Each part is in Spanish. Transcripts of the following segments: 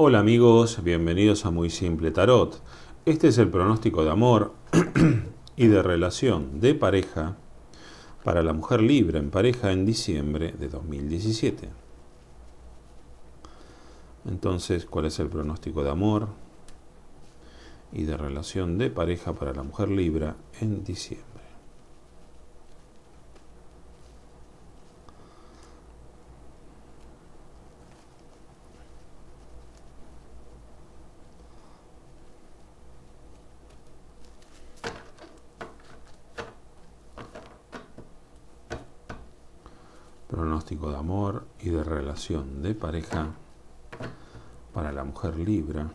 Hola amigos, bienvenidos a Muy Simple Tarot. Este es el pronóstico de amor y de relación de pareja para la mujer libre en pareja en diciembre de 2017. Entonces, ¿cuál es el pronóstico de amor y de relación de pareja para la mujer libra en diciembre? pronóstico de amor y de relación de pareja para la mujer libra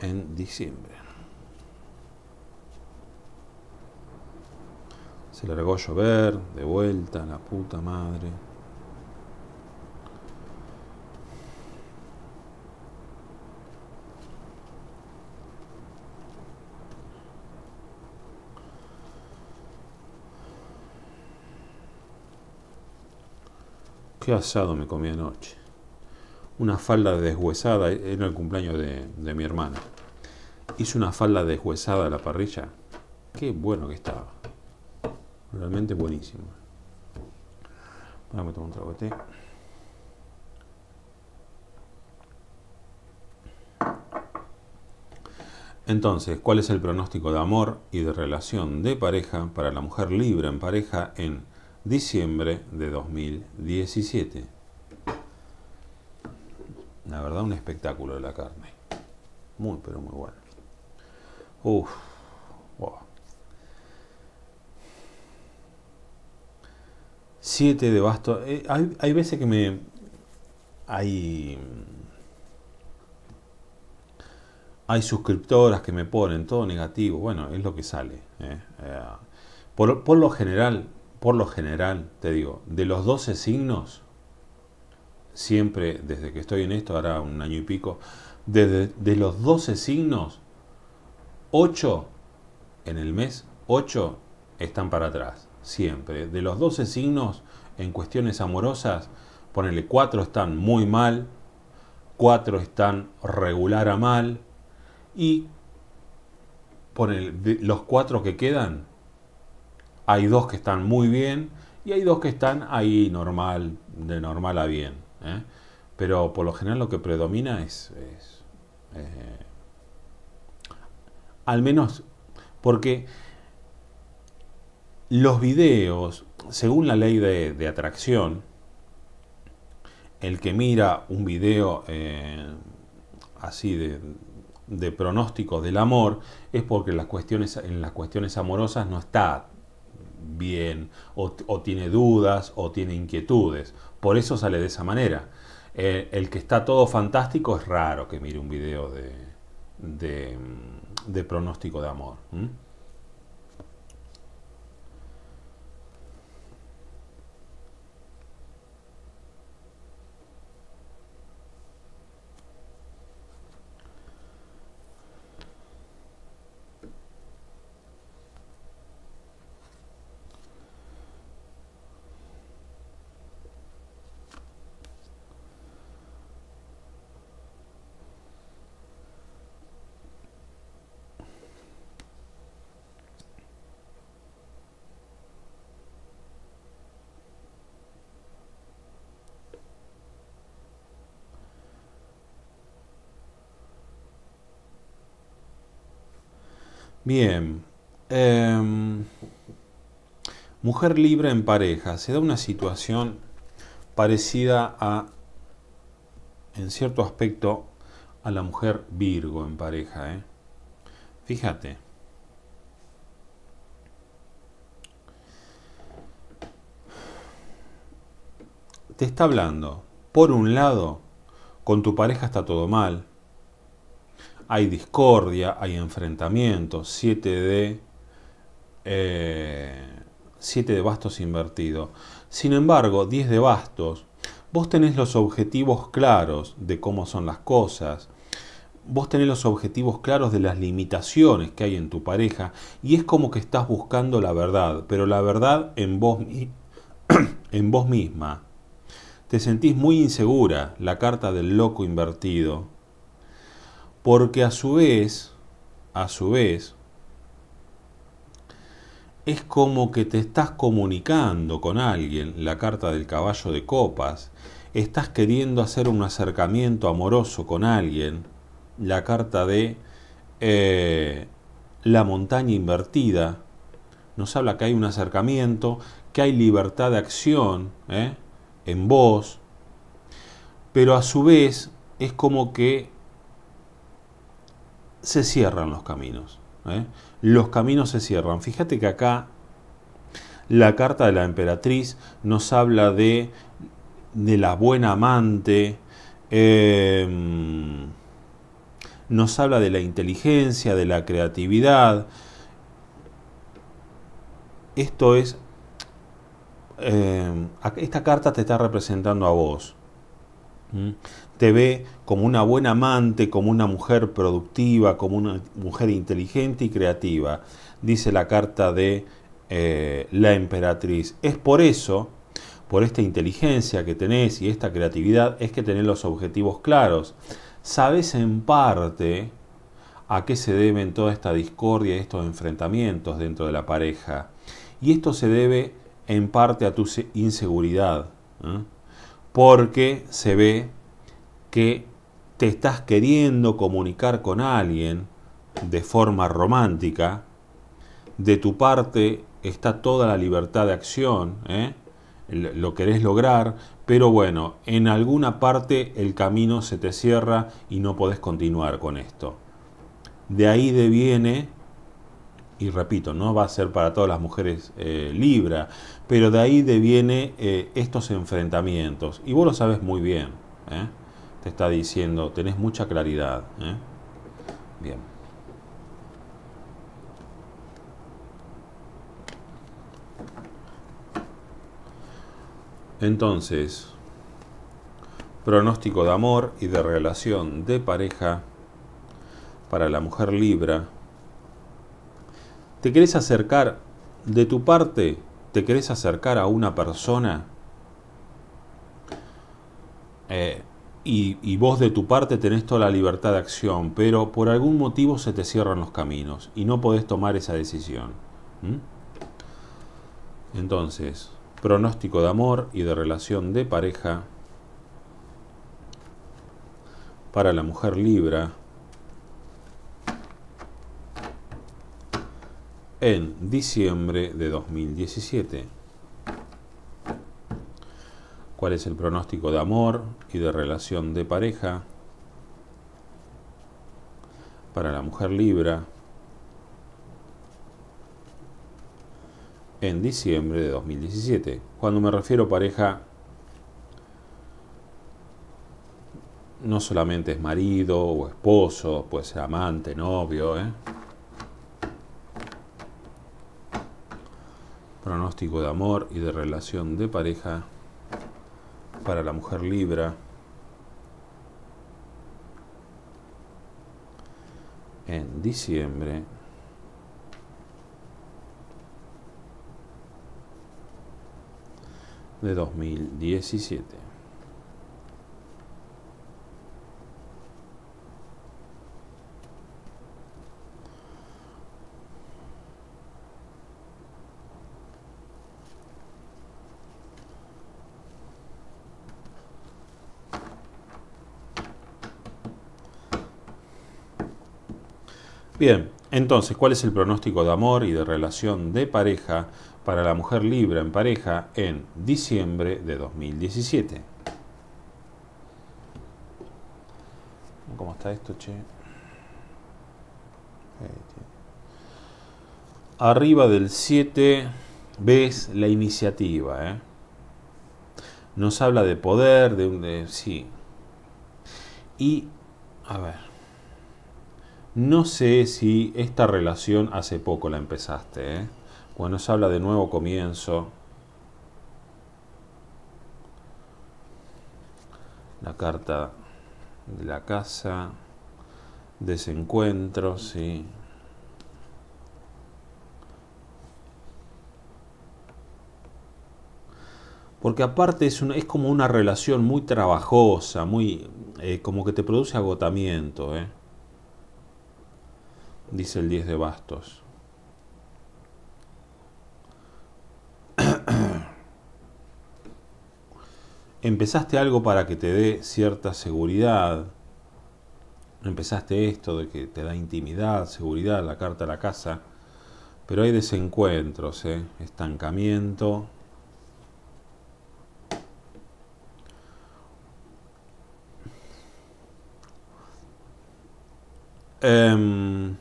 en diciembre. Se largó a llover, de vuelta, la puta madre. asado me comí anoche. Una falda deshuesada, era el cumpleaños de, mi hermana. Hice una falda deshuesada a la parrilla. Qué bueno que estaba. Realmente buenísimo. un Entonces, ¿cuál es el pronóstico de amor y de relación de pareja para la mujer libre en pareja en diciembre de 2017. La verdad, un espectáculo de la carne. Muy, pero muy bueno. Uf, wow. 7 de basto. Eh, hay, veces que me. Hay. Hay suscriptoras que me ponen todo negativo. Bueno, es lo que sale. Eh, eh, por, por lo general, por lo general, te digo, de los 12 signos, siempre desde que estoy en esto, ahora un año y pico, de los 12 signos, 8 en el mes, 8 están para atrás, siempre. De los 12 signos en cuestiones amorosas, ponele 4 están muy mal, 4 están regular a mal y ponele, los 4 que quedan hay dos que están muy bien y hay dos que están ahí normal, de normal a bien. ¿eh? Pero por lo general lo que predomina es... Eh, al menos porque los videos, según la ley de, atracción, el que mira un video eh, así de, pronóstico del amor es porque las cuestiones, en las cuestiones amorosas no está bien, o, tiene dudas, o tiene inquietudes. Por eso sale de esa manera. Eh, el que está todo fantástico es raro que mire un video de, de, mm, pronóstico de amor. Bien. Em, mujer libre en pareja. Se da una situación parecida a, en cierto aspecto, a la mujer Virgo en pareja. Eh? Fíjate. Te está hablando. Por un lado, con tu pareja está todo mal hay discordia, hay enfrentamientos, 7 de, eh, de bastos invertido. Sin embargo, 10 de bastos, vos tenés los objetivos claros de cómo son las cosas, vos tenés los objetivos claros de las limitaciones que hay en tu pareja y es como que estás buscando la verdad, pero la verdad en vos, en vos misma. Te sentís muy insegura, la carta del loco invertido porque a su vez, a su vez, es como que te estás comunicando con alguien, la carta del caballo de copas, estás queriendo hacer un acercamiento amoroso con alguien, la carta de eh, la montaña invertida, nos habla que hay un acercamiento, que hay libertad de acción eh, en vos, pero a su vez es como que se cierran los caminos. ¿eh? Los caminos se cierran. Fíjate que acá la carta de la emperatriz nos habla de, de la buena amante, em, nos habla de la inteligencia, de la creatividad. Esto es, em, esta carta te está representando a vos te ve como una buena amante, como una mujer productiva, como una mujer inteligente y creativa, dice la carta de eh, la emperatriz. Es por eso, por esta inteligencia que tenés y esta creatividad, es que tenés los objetivos claros. Sabes en parte a qué se deben toda esta discordia y estos enfrentamientos dentro de la pareja. Y esto se debe en parte a tu inseguridad, ¿eh? porque se ve que te estás queriendo comunicar con alguien de forma romántica, de tu parte está toda la libertad de acción, ¿eh? lo querés lograr, pero bueno, en alguna parte el camino se te cierra y no podés continuar con esto. De ahí deviene, y repito, no va a ser para todas las mujeres eh, Libra, pero de ahí deviene eh, estos enfrentamientos, y vos lo sabes muy bien. ¿eh? te está diciendo, tenés mucha claridad. ¿eh? Bien. Entonces, pronóstico de amor y de relación de pareja para la mujer libra. ¿Te querés acercar de tu parte? ¿Te querés acercar a una persona? Eh, y, vos de tu parte tenés toda la libertad de acción, pero por algún motivo se te cierran los caminos y no podés tomar esa decisión. Entonces, pronóstico de amor y de relación de pareja para la mujer libra en diciembre de 2017 cuál es el pronóstico de amor y de relación de pareja para la mujer Libra en diciembre de 2017. Cuando me refiero a pareja, no solamente es marido o esposo, puede ser amante, novio, ¿eh? pronóstico de amor y de relación de pareja para la mujer libra. En diciembre. de 2017. Bien, entonces, ¿cuál es el pronóstico de amor y de relación de pareja para la mujer libre en pareja en diciembre de 2017? ¿Cómo está esto, che? Arriba del 7 ves la iniciativa, ¿eh? Nos habla de poder, de un... De, sí. Y, a ver. No sé si esta relación hace poco la empezaste. ¿eh? Cuando se habla de nuevo comienzo, la carta de la casa, desencuentro, sí. Porque aparte es, es como una relación muy trabajosa, muy eh, como que te produce agotamiento. ¿eh? dice el 10 de bastos. Empezaste algo para que te dé cierta seguridad. Empezaste esto de que te da intimidad, seguridad, la carta a la casa. Pero hay desencuentros, ¿eh? estancamiento. Em,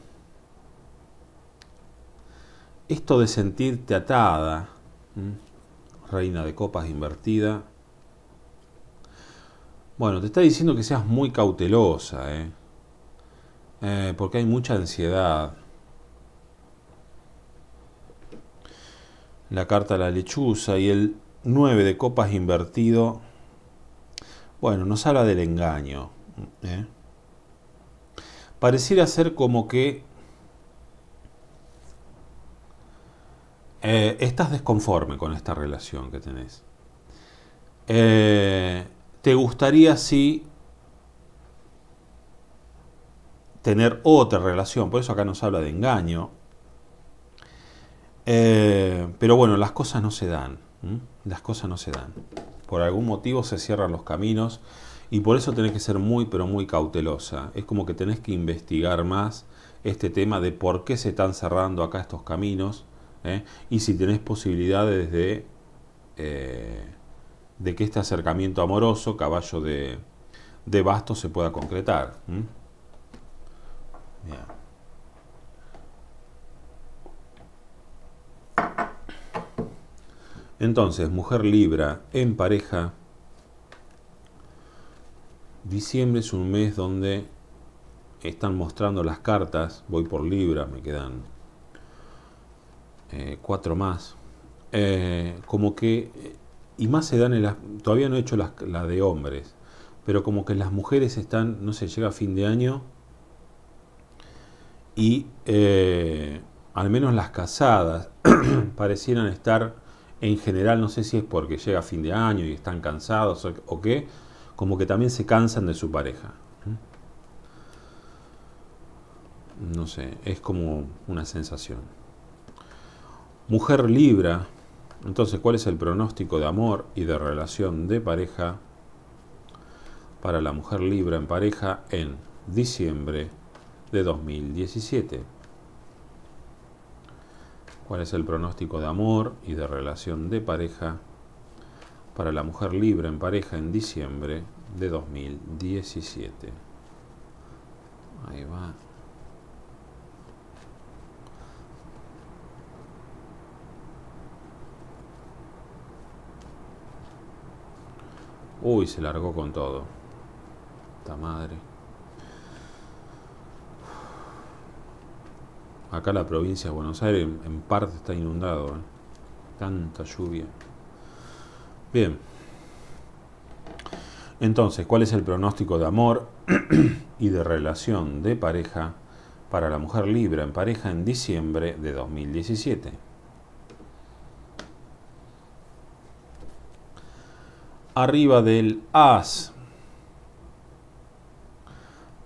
esto de sentirte atada, reina de copas invertida, bueno, te está diciendo que seas muy cautelosa, ¿eh? Eh, porque hay mucha ansiedad. La carta a la lechuza y el 9 de copas invertido, bueno, nos habla del engaño. ¿eh? Pareciera ser como que Eh, estás desconforme con esta relación que tenés. Eh, te gustaría sí tener otra relación, por eso acá nos habla de engaño. Eh, pero bueno, las cosas no se dan, las cosas no se dan. Por algún motivo se cierran los caminos y por eso tenés que ser muy, pero muy cautelosa. Es como que tenés que investigar más este tema de por qué se están cerrando acá estos caminos ¿eh? Y si tenés posibilidades de, eh, de que este acercamiento amoroso, caballo de, de basto, se pueda concretar. Entonces, mujer libra en pareja, diciembre es un mes donde están mostrando las cartas, voy por libra, me quedan eh, cuatro más, eh, como que, y más se dan en las, todavía no he hecho la, de hombres, pero como que las mujeres están, no sé, llega fin de año y eh, al menos las casadas parecieran estar en general, no sé si es porque llega fin de año y están cansados o qué, como que también se cansan de su pareja. ¿Mm? No sé, es como una sensación. Mujer Libra, entonces, ¿cuál es el pronóstico de amor y de relación de pareja para la mujer Libra en pareja en diciembre de 2017? ¿Cuál es el pronóstico de amor y de relación de pareja para la mujer Libra en pareja en diciembre de 2017? Ahí va. Uy, se largó con todo. Esta madre. Acá la provincia de Buenos Aires en parte está inundado. ¿eh? Tanta lluvia. Bien. Entonces, ¿cuál es el pronóstico de amor y de relación de pareja para la mujer Libra en pareja en diciembre de 2017? arriba del as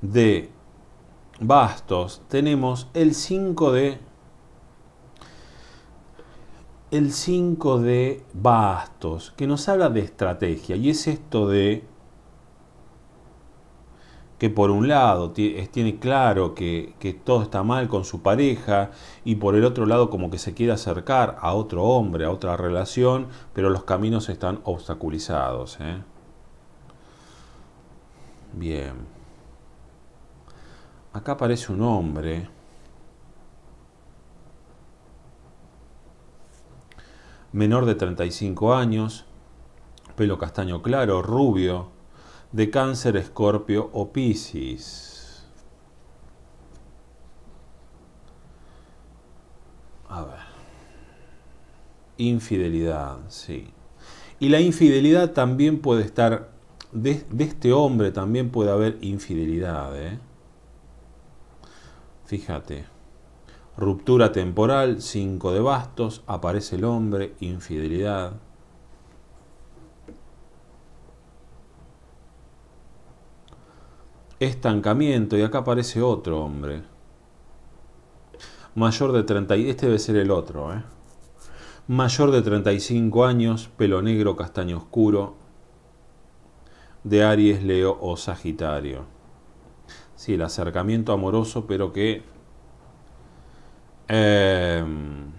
de bastos tenemos el 5 de el 5 de bastos que nos habla de estrategia y es esto de que por un lado tiene claro que, que, todo está mal con su pareja y por el otro lado como que se quiere acercar a otro hombre, a otra relación, pero los caminos están obstaculizados. ¿eh? Bien. Acá aparece un hombre. Menor de 35 años, pelo castaño claro, rubio, de cáncer, escorpio o piscis. A ver. Infidelidad, sí. Y la infidelidad también puede estar, de, este hombre también puede haber infidelidad. ¿eh? Fíjate. Ruptura temporal, 5 de bastos, aparece el hombre, infidelidad. estancamiento y acá aparece otro hombre. Mayor de 30, este debe ser el otro, ¿eh? Mayor de 35 años, pelo negro, castaño oscuro, de Aries, Leo o Sagitario. Sí, el acercamiento amoroso, pero que... Em,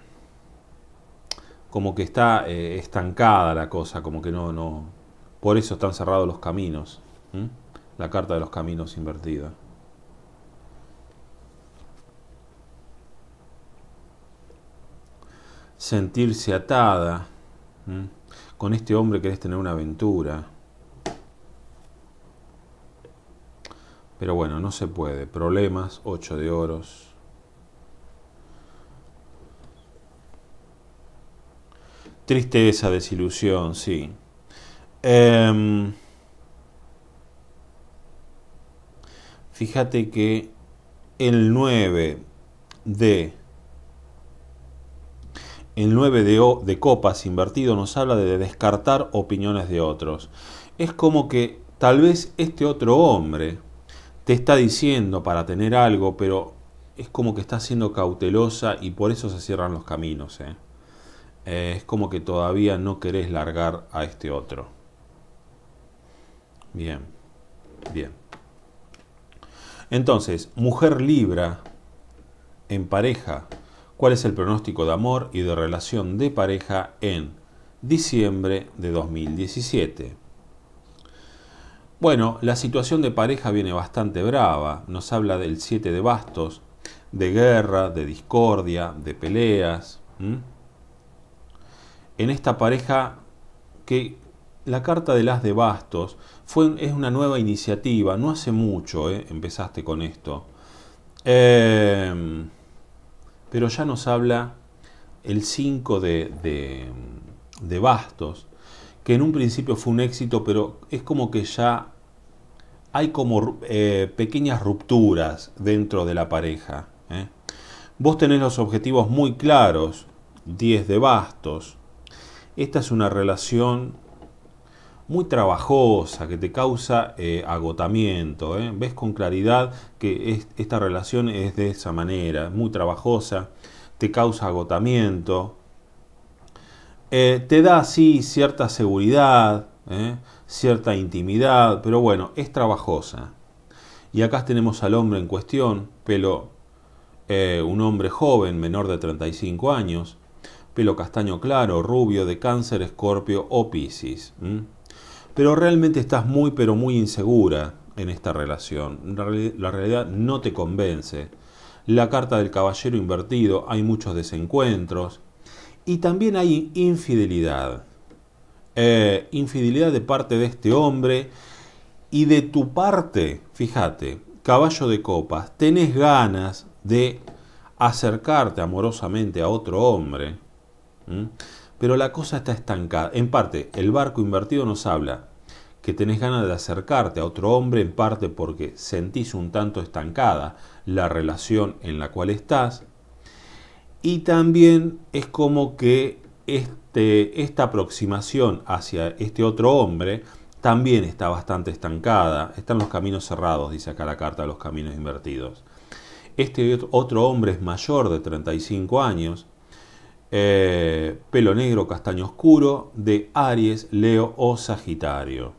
como que está eh, estancada la cosa, como que no, no... Por eso están cerrados los caminos la carta de los caminos invertida. Sentirse atada. Con este hombre querés tener una aventura. Pero bueno, no se puede. Problemas, ocho de oros. Tristeza, desilusión, sí. Em, fíjate que el 9 de el 9 de, de copas invertido nos habla de descartar opiniones de otros. Es como que tal vez este otro hombre te está diciendo para tener algo, pero es como que está siendo cautelosa y por eso se cierran los caminos. ¿eh? Eh, es como que todavía no querés largar a este otro. Bien, bien. Entonces, mujer libra en pareja. ¿Cuál es el pronóstico de amor y de relación de pareja en diciembre de 2017? Bueno, la situación de pareja viene bastante brava. Nos habla del 7 de bastos, de guerra, de discordia, de peleas. En esta pareja, ¿qué, la Carta de las de Bastos fue, es una nueva iniciativa, no hace mucho eh, empezaste con esto, em, pero ya nos habla el 5 de, Bastos, que en un principio fue un éxito, pero es como que ya hay como eh, pequeñas rupturas dentro de la pareja. ¿eh? Vos tenés los objetivos muy claros, 10 de bastos. Esta es una relación muy trabajosa, que te causa eh, agotamiento. ¿eh? Ves con claridad que esta relación es de esa manera, muy trabajosa, te causa agotamiento. Eh, te da así cierta seguridad, cierta intimidad, pero bueno, es trabajosa. Y acá tenemos al hombre en cuestión, pelo, un hombre joven, menor de 35 años, pelo castaño claro, rubio, de cáncer, escorpio o piscis pero realmente estás muy, pero muy insegura en esta relación. La realidad no te convence. La carta del caballero invertido, hay muchos desencuentros. Y también hay infidelidad. Eh, infidelidad de parte de este hombre y de tu parte, fíjate, caballo de copas, tenés ganas de acercarte amorosamente a otro hombre. Pero la cosa está estancada. En parte, el barco invertido nos habla que tenés ganas de acercarte a otro hombre, en parte porque sentís un tanto estancada la relación en la cual estás. Y también es como que este, esta aproximación hacia este otro hombre también está bastante estancada. Están los caminos cerrados, dice acá la carta, de los caminos invertidos. Este otro hombre es mayor de 35 años, eh, pelo negro, castaño oscuro, de Aries, Leo o Sagitario.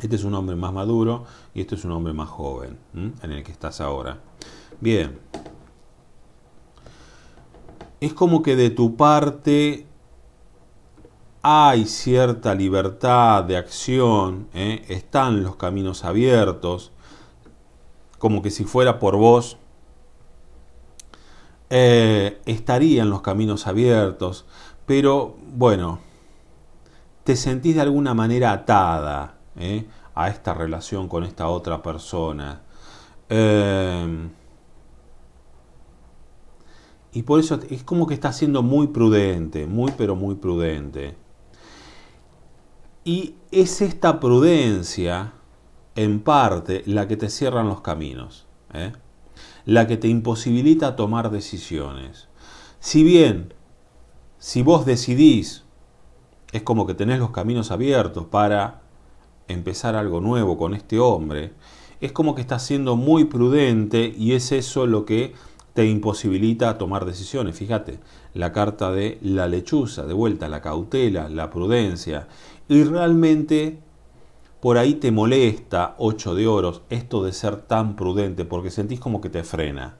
Este es un hombre más maduro y este es un hombre más joven en el que estás ahora. Bien. Es como que de tu parte hay cierta libertad de acción, ¿eh? están los caminos abiertos, como que si fuera por vos eh, estarían los caminos abiertos, pero bueno, te sentís de alguna manera atada eh, a esta relación con esta otra persona. Eh, y por eso es como que estás siendo muy prudente, muy pero muy prudente. Y es esta prudencia, en parte, la que te cierran los caminos. ¿eh? la que te imposibilita tomar decisiones. Si bien, si vos decidís, es como que tenés los caminos abiertos para empezar algo nuevo con este hombre, es como que estás siendo muy prudente y es eso lo que te imposibilita tomar decisiones. Fíjate, la carta de la lechuza, de vuelta, la cautela, la prudencia. Y realmente por ahí te molesta 8 de oros esto de ser tan prudente porque sentís como que te frena.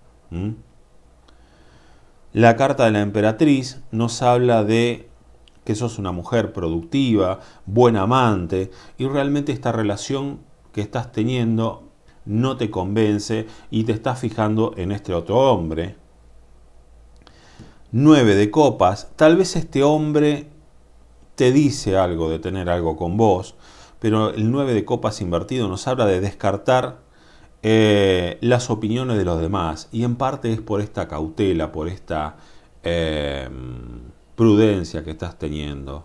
La carta de la emperatriz nos habla de que sos una mujer productiva, buena amante, y realmente esta relación que estás teniendo no te convence y te estás fijando en este otro hombre. 9 de copas, tal vez este hombre te dice algo de tener algo con vos, pero el 9 de copas invertido nos habla de descartar eh, las opiniones de los demás y en parte es por esta cautela, por esta eh, prudencia que estás teniendo.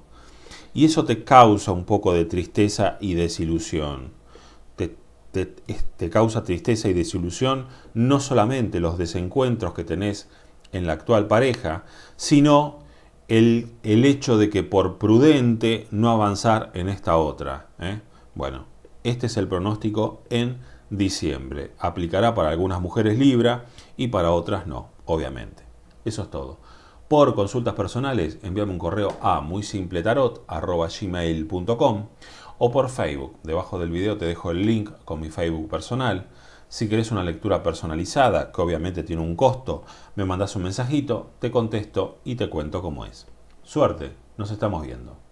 Y eso te causa un poco de tristeza y desilusión. te causa tristeza y desilusión no solamente los desencuentros que tenés en la actual pareja, sino el, hecho de que por prudente no avanzar en esta otra. ¿eh? Bueno, este es el pronóstico en diciembre. Aplicará para algunas mujeres Libra y para otras no, obviamente. Eso es todo. Por consultas personales, envíame un correo a muy simple o por Facebook. Debajo del video te dejo el link con mi Facebook personal. Si querés una lectura personalizada, que obviamente tiene un costo, me mandas un mensajito, te contesto y te cuento cómo es. Suerte, nos estamos viendo.